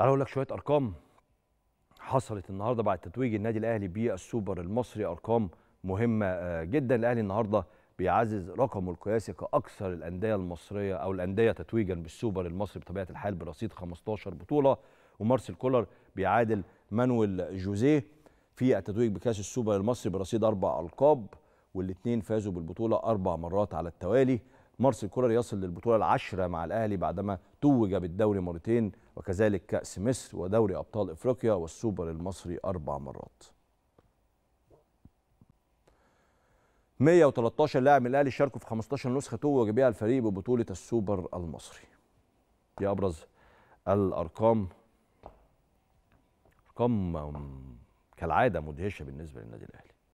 تعال اقول لك شويه ارقام حصلت النهارده بعد تتويج النادي الاهلي بالسوبر المصري ارقام مهمه آه، جدا الاهلي النهارده بيعزز رقمه القياسي كاكثر الانديه المصريه او الانديه تتويجا بالسوبر المصري بطبيعه الحال برصيد 15 بطوله ومارسيل كولر بيعادل مانويل جوزيه في التتويج بكاس السوبر المصري برصيد اربع القاب والاثنين فازوا بالبطوله اربع مرات على التوالي مارسيل كولر يصل للبطوله العاشره مع الاهلي بعدما توج بالدوري مرتين وكذلك كاس مصر ودوري ابطال افريقيا والسوبر المصري اربع مرات 113 لاعب من الاهلي شاركوا في 15 نسخه توج بها الفريق ببطوله السوبر المصري دي ابرز الارقام ارقام كالعاده مدهشه بالنسبه للنادي الاهلي